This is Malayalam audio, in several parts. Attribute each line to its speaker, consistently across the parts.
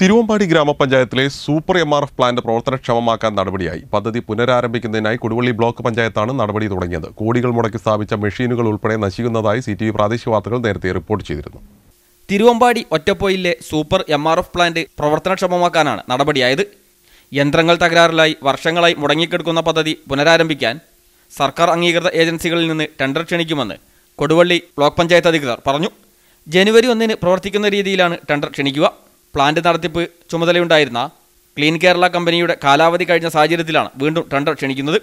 Speaker 1: തിരുവമ്പാടി ഗ്രാമപഞ്ചായത്തിലെ super M R F plant പ്രവർത്തനക്ഷമമാക്കാൻ നടപടിയായി പദ്ധതി പുനരാരംഭിക്കുന്നതിനായി കൊടുവള്ളി ബ്ലോക്ക് പഞ്ചായത്താണ് നടപടി തുടങ്ങിയത് കോടികൾ മുടക്കി സ്ഥാപിച്ച മെഷീനുകൾ ഉൾപ്പെടെ നശിക്കുന്നതായി സി ടി വി പ്രാദേശിക വാർത്തകൾ നേരത്തെ റിപ്പോർട്ട് ചെയ്തിരുന്നു തിരുവമ്പാടി ഒറ്റപ്പൊയിലെ super
Speaker 2: M R F plant പ്രവർത്തനക്ഷമമാക്കാനാണ് നടപടിയായത് യന്ത്രങ്ങൾ തകരാറിലായി വർഷങ്ങളായി മുടങ്ങിക്കെടുക്കുന്ന പദ്ധതി പുനരാരംഭിക്കാൻ സർക്കാർ അംഗീകൃത ഏജൻസികളിൽ നിന്ന് ടെൻഡർ ക്ഷണിക്കുമെന്ന് കൊടുവള്ളി ബ്ലോക്ക് പഞ്ചായത്ത് അധികൃതർ പറഞ്ഞു ജനുവരി ഒന്നിന് പ്രവർത്തിക്കുന്ന രീതിയിലാണ് ടെൻഡർ ക്ഷണിക്കുക പ്ലാന്റ് നടത്തിപ്പ് ചുമതലയുണ്ടായിരുന്ന ക്ലീൻ കേരള കമ്പനിയുടെ കാലാവധി കഴിഞ്ഞ സാഹചര്യത്തിലാണ് വീണ്ടും ടെണ്ടർ ക്ഷണിക്കുന്നത്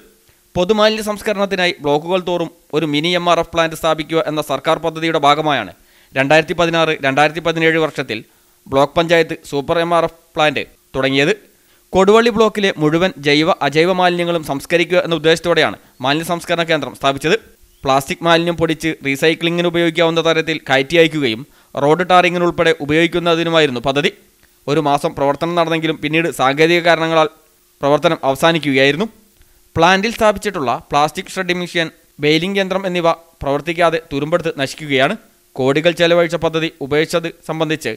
Speaker 2: പൊതുമാലിന്യ സംസ്കരണത്തിനായി ബ്ലോക്കുകൾ തോറും ഒരു mini M R F plant സ്ഥാപിക്കുക എന്ന സർക്കാർ പദ്ധതിയുടെ ഭാഗമായാണ് രണ്ടായിരത്തി പതിനാറ് രണ്ടായിരത്തി പതിനേഴ് വർഷത്തിൽ block panchayat super M R F plant തുടങ്ങിയത് കൊടുവള്ളി ബ്ലോക്കിലെ മുഴുവൻ ജൈവ അജൈവ മാലിന്യങ്ങളും സംസ്കരിക്കുക എന്ന ഉദ്ദേശത്തോടെയാണ് മാലിന്യ സംസ്കരണ കേന്ദ്രം സ്ഥാപിച്ചത് പ്ലാസ്റ്റിക് മാലിന്യം പൊടിച്ച് റീസൈക്ലിങ്ങിന് ഉപയോഗിക്കാവുന്ന തരത്തിൽ കയറ്റി അയക്കുകയും റോഡ് ഉൾപ്പെടെ ഉപയോഗിക്കുന്നതിനുമായിരുന്നു പദ്ധതി ഒരു മാസം പ്രവർത്തനം നടന്നെങ്കിലും പിന്നീട് സാങ്കേതിക കാരണങ്ങളാൽ പ്രവർത്തനം അവസാനിക്കുകയായിരുന്നു പ്ലാന്റിൽ സ്ഥാപിച്ചിട്ടുള്ള പ്ലാസ്റ്റിക് ഷ്രെഡിംഗ് മെഷീൻ ബെയിലിംഗ് യന്ത്രം എന്നിവ പ്രവർത്തിക്കാതെ തുരുമ്പെടുത്ത് നശിക്കുകയാണ് കോടികൾ ചെലവഴിച്ച പദ്ധതി ഉപേക്ഷിച്ചത് സംബന്ധിച്ച്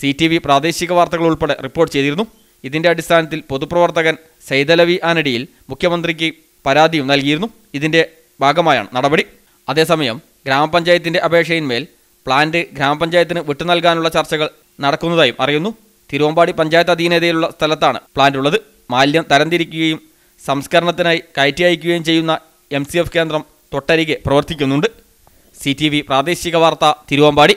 Speaker 2: സി ടി വി പ്രാദേശിക വാർത്തകൾ ഉൾപ്പെടെ റിപ്പോർട്ട് ചെയ്തിരുന്നു ഇതിൻ്റെ അടിസ്ഥാനത്തിൽ പൊതുപ്രവർത്തകൻ സൈതലവി ആനടിയിൽ മുഖ്യമന്ത്രിക്ക് പരാതിയും നൽകിയിരുന്നു ഇതിൻ്റെ ഭാഗമായാണ് നടപടി അതേസമയം ഗ്രാമപഞ്ചായത്തിൻ്റെ അപേക്ഷയിന്മേൽ പ്ലാന്റ് ഗ്രാമപഞ്ചായത്തിന് നൽകാനുള്ള ചർച്ചകൾ നടക്കുന്നതായും അറിയുന്നു തിരുവമ്പാടി പഞ്ചായത്ത് അധീനതയിലുള്ള സ്ഥലത്താണ് പ്ലാന്റ് ഉള്ളത് മാലിന്യം തരംതിരിക്കുകയും സംസ്കരണത്തിനായി കയറ്റി അയക്കുകയും ചെയ്യുന്ന എം കേന്ദ്രം തൊട്ടരികെ പ്രവർത്തിക്കുന്നുണ്ട് സി പ്രാദേശിക വാർത്ത തിരുവമ്പാടി